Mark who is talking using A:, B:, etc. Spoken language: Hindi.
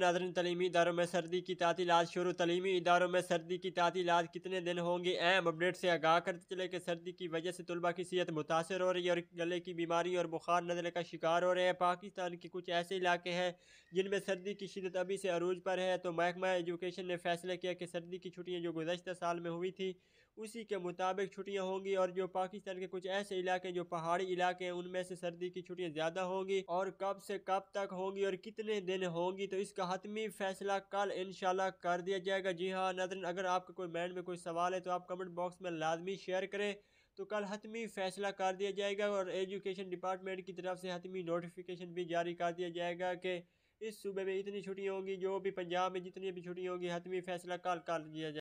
A: नाजरन तलीमी इदारों में सर्दी की तातीलत शुरू तलीमी इदारों में सर्दी की तातीलत कितने दिन होंगी अहम अपडेट से आगाह करते चले कि सर्दी की वजह से तलबा की सेहत मुतासर हो रही है और गले की बीमारी और बुखार नजर का शिकार हो रहे हैं पाकिस्तान के कुछ ऐसे इलाके हैं जिनमें सर्दी की शिदत अभी से अरूज पर है तो महकमा एजुकेशन ने फैसला किया कि सर्दी की छुट्टियाँ जो गुजशत साल में हुई थी उसी के मुताबिक छुट्टियाँ होंगी और जो पाकिस्तान के कुछ ऐसे इलाके जो पहाड़ी इलाके हैं उनमें से सर्दी की छुट्टियाँ ज़्यादा होंगी और कब से कब तक होंगी और कितने दिन होंगी तो इसका हतमी फैसला कल इंशाल्लाह कर दिया जाएगा जी हाँ नदरन अगर आपका कोई माइंड में कोई सवाल है तो आप कमेंट बॉक्स में लाजमी शेयर करें तो कल हतमी फैसला कर दिया जाएगा और एजुकेशन डिपार्टमेंट की तरफ से हतमी नोटिफिकेशन भी जारी कर दिया जाएगा कि इस सूबे में इतनी छुट्टियाँ होंगी जो भी पंजाब में जितनी भी छुट्टियाँ होंगी हतमी फैसला कल कर दिया जाएगा